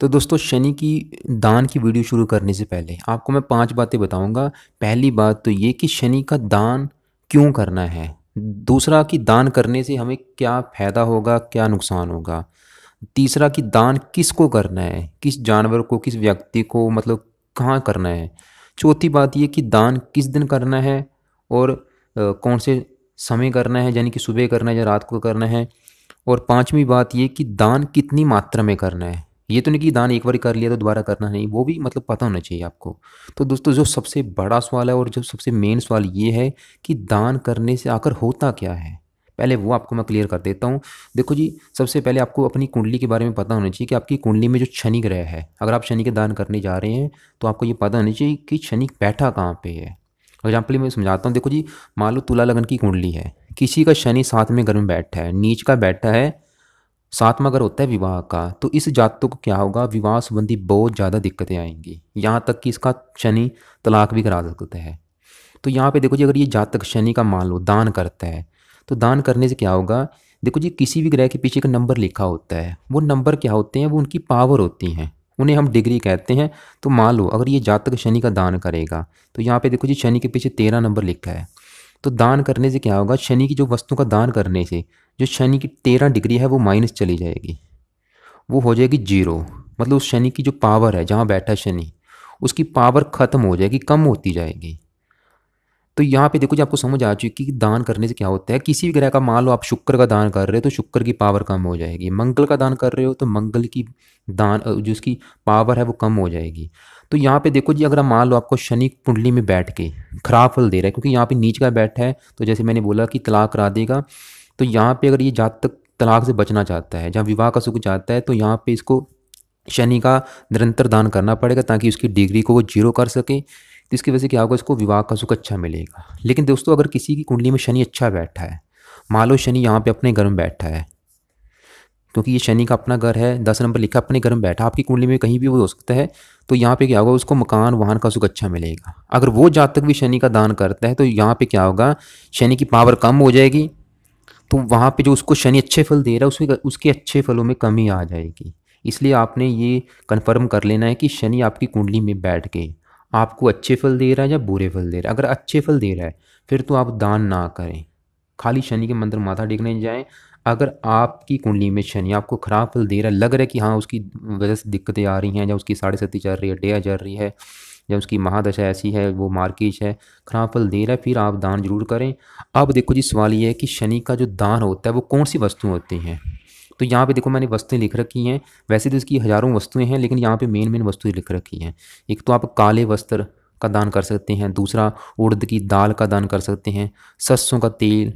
तो दोस्तों शनि की दान की वीडियो शुरू करने से पहले आपको मैं पांच बातें बताऊंगा पहली बात तो ये कि शनि का दान क्यों करना है दूसरा कि दान करने से हमें क्या फ़ायदा होगा क्या नुकसान होगा तीसरा कि दान किसको करना है किस जानवर को किस व्यक्ति को मतलब कहाँ करना है चौथी बात ये कि दान किस दिन करना है और कौन से समय करना है यानी कि सुबह करना है या रात को करना है और पांचवी बात ये कि दान कितनी मात्रा में करना है ये तो नहीं कि दान एक बार कर लिया तो दोबारा करना नहीं वो भी मतलब पता होना चाहिए आपको तो दोस्तों जो सबसे बड़ा सवाल है और जो सबसे मेन सवाल ये है कि दान करने से आकर होता क्या है पहले वो आपको मैं क्लियर कर देता हूँ देखो जी सबसे पहले आपको अपनी कुंडली के बारे में पता होना चाहिए कि आपकी कुंडली में जो शनि ग्रह है अगर आप शनि के दान करने जा रहे हैं तो आपको ये पता होना चाहिए कि शनि बैठा कहाँ पे है एग्जाम्पल मैं समझाता हूँ देखो जी मान लो तुला लगन की कुंडली है किसी का शनि साथ में घर में बैठा है नीच का बैठा है साथ अगर होता है विवाह का तो इस जातकों को क्या होगा विवाह संबंधी बहुत ज़्यादा दिक्कतें आएंगी यहाँ तक कि इसका शनि तलाक भी करा सकता है तो यहाँ पे देखो जी अगर ये जातक शनि का मान लो दान करता है तो दान करने से क्या होगा देखो जी किसी भी ग्रह के पीछे एक नंबर लिखा होता है वो नंबर क्या होते हैं वो उनकी पावर होती हैं उन्हें हम डिग्री कहते हैं तो मान लो अगर ये जातक शनि का दान करेगा तो यहाँ पे देखो जी शनि के पीछे तेरह नंबर लिखा है तो दान करने से क्या होगा शनि की जो वस्तु का दान करने से जो शनि की तेरह डिग्री है वो माइनस चली जाएगी वो हो जाएगी जीरो मतलब उस शनि की जो पावर है जहाँ बैठा शनि उसकी पावर ख़त्म हो जाएगी कम होती जाएगी तो यहाँ पे देखो जी आपको समझ आ चुकी कि दान करने से क्या होता है किसी भी ग्रह का मान लो आप शुक्र का दान कर रहे हो तो शुक्र की पावर कम हो जाएगी मंगल का दान कर रहे हो तो मंगल की दान जो उसकी पावर है वो कम हो जाएगी तो यहाँ पे देखो जी अगर आप मान लो आपको शनि कुंडली में बैठ के खराब फल दे रहा है क्योंकि यहाँ पे नीच का बैठा है तो जैसे मैंने बोला कि तलाक करा देगा तो यहाँ पे अगर ये जात तक तलाक से बचना चाहता है जहाँ विवाह का सुख जाता है तो यहाँ पे इसको शनि का निरंतर दान करना पड़ेगा ताकि उसकी डिग्री को वो जीरो कर सके तो इसकी वजह से क्या होगा इसको विवाह का सुख अच्छा मिलेगा लेकिन दोस्तों अगर किसी की कुंडली में शनि अच्छा बैठा है मान लो शनि यहाँ पे अपने घर में बैठा है क्योंकि ये शनि का अपना घर है दस नंबर लिखा अपने घर में बैठा आपकी कुंडली में कहीं भी वो हो सकता है तो यहाँ पे क्या होगा उसको मकान वाहन का सुख अच्छा मिलेगा अगर वो जातक भी शनि का दान करता है तो यहाँ पे क्या होगा शनि की पावर कम हो जाएगी तो वहाँ पे जो उसको शनि अच्छे फल दे रहा है उसके उसके अच्छे फलों में कमी आ जाएगी इसलिए आपने ये कन्फर्म कर लेना है कि शनि आपकी कुंडली में बैठ के आपको अच्छे फल दे रहा है या बुरे फल दे रहा है अगर अच्छे फल दे रहा है फिर तो आप दान ना करें खाली शनि के मंदिर माथा टेकने जाएं अगर आपकी कुंडली में शनि आपको ख़राब फल दे रहा है लग रहा है कि हाँ उसकी वजह से दिक्कतें आ रही हैं या उसकी साढ़े सती चल रही है डेया चल रही है या उसकी महादशा ऐसी है वो मार्किश है खराब फल दे रहा है फिर आप दान जरूर करें अब देखो जी सवाल ये है कि शनि का जो दान होता है वो कौन सी वस्तुएँ होती हैं तो यहाँ पे देखो मैंने वस्तुएं लिख रखी हैं वैसे तो इसकी हज़ारों वस्तुएं हैं लेकिन यहाँ पे मेन मेन वस्तुएं लिख रखी हैं एक तो आप काले वस्त्र का दान कर सकते हैं दूसरा उड़द की दाल का दान कर सकते हैं सरसों का तेल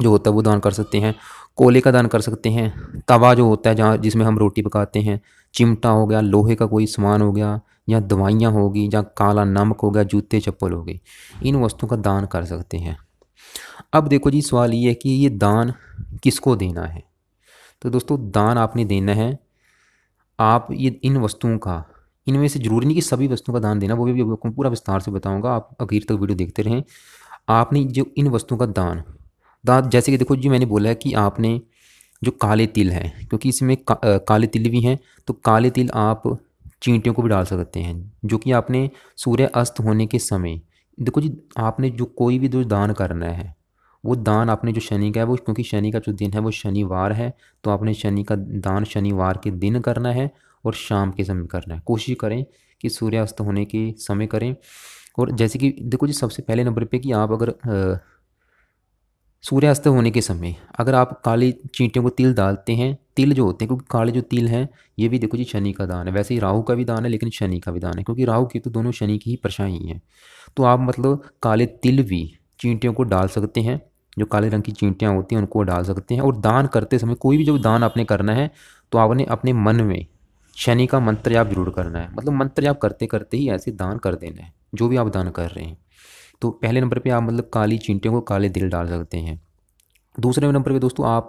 जो होता है वो दान कर सकते हैं कोले का दान कर सकते हैं तवा जो होता है जहाँ जिसमें हम रोटी पकाते हैं चिमटा हो गया लोहे का कोई सामान हो गया या दवाइयाँ होगी या काला नमक हो गया जूते चप्पल हो गए इन वस्तुओं का दान कर सकते हैं अब देखो जी सवाल ये है कि ये दान किसको देना है तो दोस्तों दान आपने देना है आप ये इन वस्तुओं का इनमें से ज़रूरी नहीं कि सभी वस्तुओं का दान देना वो भी आपको पूरा विस्तार से बताऊंगा आप अखीर तक वीडियो देखते रहें आपने जो इन वस्तुओं का दान जैसे कि देखो जी मैंने बोला है कि आपने जो काले तिल हैं क्योंकि इसमें का, आ, काले तिल भी हैं तो काले तिल आप चींटियों को भी डाल सकते हैं जो कि आपने सूर्य अस्त होने के समय देखो जी आपने जो कोई भी जो दान करना है वो दान आपने जो शनि का है वो क्योंकि शनि का जो दिन है वो शनिवार है तो आपने शनि का दान शनिवार के दिन करना है और शाम के समय करना है कोशिश करें कि सूर्यास्त होने के समय करें और जैसे कि देखो जी सबसे पहले नंबर पे कि आप अगर आ, सूर्यास्त होने के समय अगर आप काली चींटियों को तिल डालते हैं तिल जो होते हैं क्योंकि काले जो तिल हैं ये भी देखो जी शनि का दान है वैसे ही राहु का भी दान है लेकिन शनि का भी दान है क्योंकि राहु की तो दोनों शनि की ही परछाई हैं तो आप मतलब काले तिल भी चींटियों को डाल सकते हैं जो काले रंग की चींटियाँ होती हैं उनको डाल सकते हैं और दान करते समय कोई भी जब दान आपने करना है तो आपने अपने मन में शनि का मंत्र जाप जरूर करना है मतलब मंत्र जाप करते करते ही ऐसे दान कर देना है जो भी आप दान कर रहे हैं तो पहले नंबर पे आप मतलब काली चींटियों को काले दिल डाल सकते हैं दूसरे नंबर पे दोस्तों आप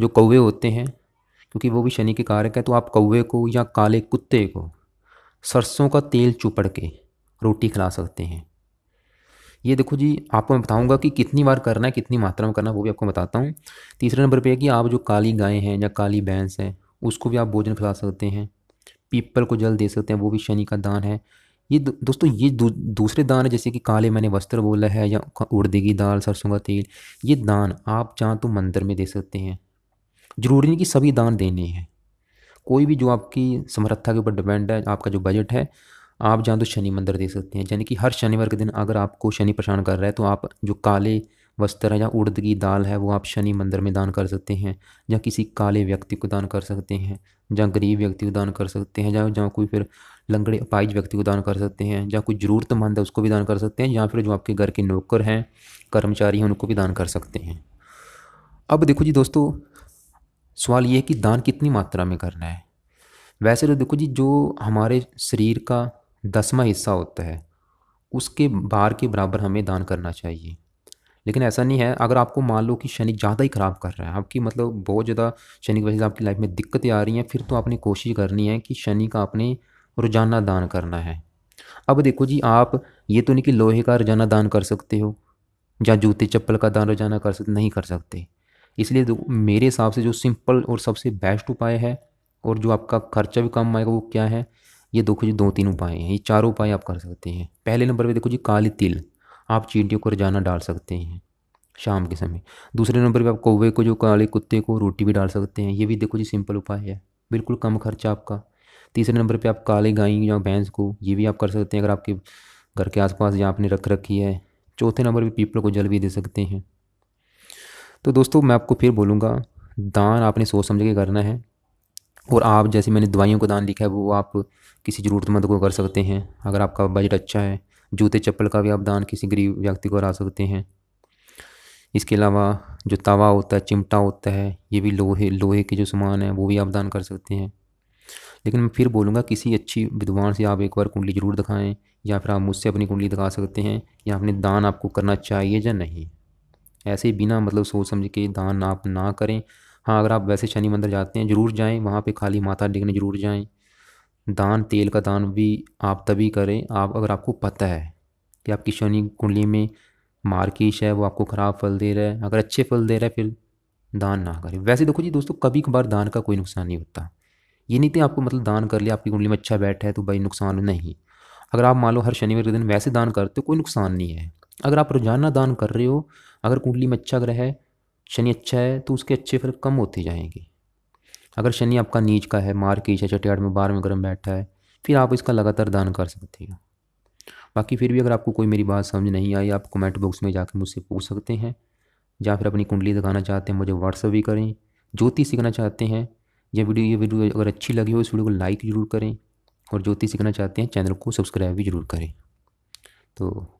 जो कौवे होते हैं क्योंकि वो भी शनि के कारक है तो आप कौवे को या काले कुत्ते को सरसों का तेल चुपड़ के रोटी खिला सकते हैं ये देखो जी आपको मैं बताऊंगा कि कितनी बार करना है कितनी मात्रा में करना है वो भी आपको बताता हूँ तीसरे नंबर पे है कि आप जो काली गायें हैं या काली भैंस हैं उसको भी आप भोजन खिला सकते हैं पीपल को जल दे सकते हैं वो भी शनि का दान है ये दो, दोस्तों ये दू, दूसरे दान है जैसे कि काले मैंने वस्त्र बोला है या उड़दी की दाल सरसों का तेल ये दान आप चाह तो मंदिर में दे सकते हैं ज़रूरी नहीं कि सभी दान देने हैं कोई भी जो आपकी समर्था के ऊपर डिपेंड है आपका जो बजट है आप जहाँ तो शनि मंदिर दे सकते हैं यानी कि हर शनिवार के दिन अगर आपको शनि परेशान कर रहा है तो आप जो काले वस्त्र है या उड़द की दाल है वो आप शनि मंदिर में दान कर सकते हैं या किसी काले व्यक्ति को दान कर सकते हैं या गरीब व्यक्ति को दान कर सकते हैं या जहाँ कोई फिर लंगड़े अपाइज व्यक्ति को दान कर सकते हैं जहाँ कोई ज़रूरतमंद है उसको भी दान कर सकते हैं या फिर जो आपके घर के नौकर हैं कर्मचारी हैं उनको भी दान कर सकते हैं अब देखो जी दोस्तों सवाल ये है कि दान कितनी मात्रा में करना है वैसे तो देखो जी जो हमारे शरीर का दसवा हिस्सा होता है उसके बार के बराबर हमें दान करना चाहिए लेकिन ऐसा नहीं है अगर आपको मान लो कि शनि ज़्यादा ही ख़राब कर रहा है आपकी मतलब बहुत ज़्यादा शनि की वजह से आपकी लाइफ में दिक्कतें आ रही हैं फिर तो आपने कोशिश करनी है कि शनि का आपने रोजाना दान करना है अब देखो जी आप ये तो नहीं कि लोहे का रोजाना दान कर सकते हो या जूते चप्पल का दान रोजाना कर सकते नहीं कर सकते इसलिए मेरे हिसाब से जो सिंपल और सबसे बेस्ट उपाय है और जो आपका खर्चा भी कम आएगा वो क्या है ये देखो जी दो तीन उपाय हैं ये चार उपाय आप कर सकते हैं पहले नंबर पर देखो जी काली तिल आप चींटियों को रोजाना डाल सकते हैं शाम के समय दूसरे नंबर पे आप कौवे को जो काले कुत्ते को रोटी भी डाल सकते हैं ये भी देखो जी सिंपल उपाय है बिल्कुल कम खर्चा आपका तीसरे नंबर पे आप काली गाय या भैंस को ये भी आप कर सकते हैं अगर आपके घर के आसपास या आपने रख रखी है चौथे नंबर पे पीपल को जल भी दे सकते हैं तो दोस्तों मैं आपको फिर बोलूँगा दान आपने सोच समझ के करना है और आप जैसे मैंने दवाइयों का दान लिखा है वो आप किसी ज़रूरतमंद को कर सकते हैं अगर आपका बजट अच्छा है जूते चप्पल का भी आप दान किसी गरीब व्यक्ति को करा सकते हैं इसके अलावा जो तवा होता है चिमटा होता है ये भी लोहे लोहे के जो सामान है वो भी आप दान कर सकते हैं लेकिन मैं फिर बोलूँगा किसी अच्छी विद्वान से आप एक बार कुंडली ज़रूर दिखाएं या फिर आप मुझसे अपनी कुंडली दिखा सकते हैं या अपने दान आपको करना चाहिए या नहीं ऐसे बिना मतलब सोच समझ के दान आप ना करें हाँ अगर आप वैसे शनि मंदिर जाते हैं ज़रूर जाएँ वहाँ पर खाली माथा टेकने ज़रूर जाएँ दान तेल का दान भी आप तभी करें आप अगर आपको पता है कि आपकी शनि कुंडली में मार्किश है वो आपको ख़राब फल दे रहा है अगर अच्छे फल दे रहा है फिर दान ना करें वैसे देखो जी दोस्तों कभी कभार दान का कोई नुकसान नहीं होता ये नहीं थे आपको मतलब दान कर लिया आपकी कुंडली में अच्छा बैठा है तो भाई नुकसान नहीं अगर आप मान लो हर शनिवार के दिन वैसे दान करते हो कोई नुकसान नहीं है अगर आप रोजाना दान कर रहे हो अगर कुंडली में अच्छा ग्रह है शनि अच्छा है तो उसके अच्छे फल कम होते जाएंगे अगर शनि आपका नीच का है मार कीच है चटियाट में बारह में बैठा है फिर आप इसका लगातार दान कर सकते हो बाकी फिर भी अगर आपको कोई मेरी बात समझ नहीं आई आप कमेंट बॉक्स में जाकर मुझसे पूछ सकते हैं या फिर अपनी कुंडली दिखाना चाहते हैं मुझे व्हाट्सअप भी करें ज्योति सीखना चाहते हैं यह वीडियो ये वीडियो अगर अच्छी लगी हो इस वीडियो को लाइक ज़रूर करें और ज्योतिष सीखना चाहते हैं चैनल को सब्सक्राइब भी ज़रूर करें तो